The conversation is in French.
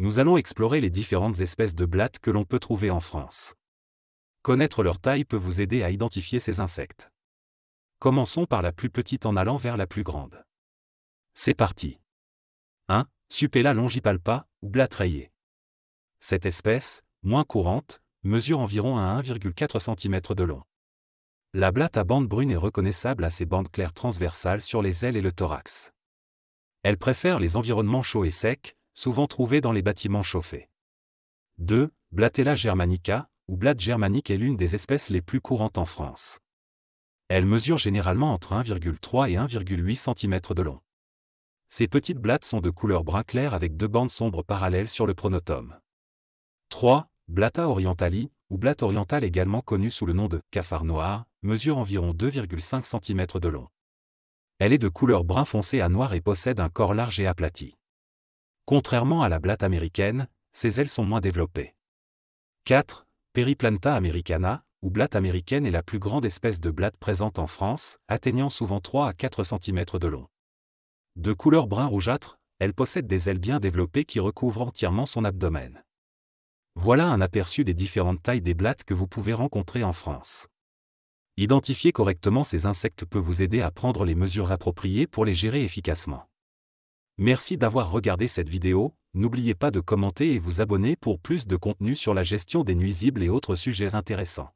nous allons explorer les différentes espèces de blattes que l'on peut trouver en France. Connaître leur taille peut vous aider à identifier ces insectes. Commençons par la plus petite en allant vers la plus grande. C'est parti. 1. Supella longipalpa, ou blatte rayée. Cette espèce, moins courante, mesure environ à 1,4 cm de long. La blatte à bandes brunes est reconnaissable à ses bandes claires transversales sur les ailes et le thorax. Elle préfère les environnements chauds et secs, souvent trouvée dans les bâtiments chauffés. 2. Blatella germanica, ou blatte germanique est l'une des espèces les plus courantes en France. Elle mesure généralement entre 1,3 et 1,8 cm de long. Ces petites blattes sont de couleur brun clair avec deux bandes sombres parallèles sur le pronotum. 3. Blatta orientali, ou blatte orientale également connue sous le nom de cafard noir, mesure environ 2,5 cm de long. Elle est de couleur brun foncé à noir et possède un corps large et aplati. Contrairement à la blatte américaine, ses ailes sont moins développées. 4. Periplanta americana, ou blatte américaine est la plus grande espèce de blatte présente en France, atteignant souvent 3 à 4 cm de long. De couleur brun rougeâtre, elle possède des ailes bien développées qui recouvrent entièrement son abdomen. Voilà un aperçu des différentes tailles des blattes que vous pouvez rencontrer en France. Identifier correctement ces insectes peut vous aider à prendre les mesures appropriées pour les gérer efficacement. Merci d'avoir regardé cette vidéo, n'oubliez pas de commenter et vous abonner pour plus de contenu sur la gestion des nuisibles et autres sujets intéressants.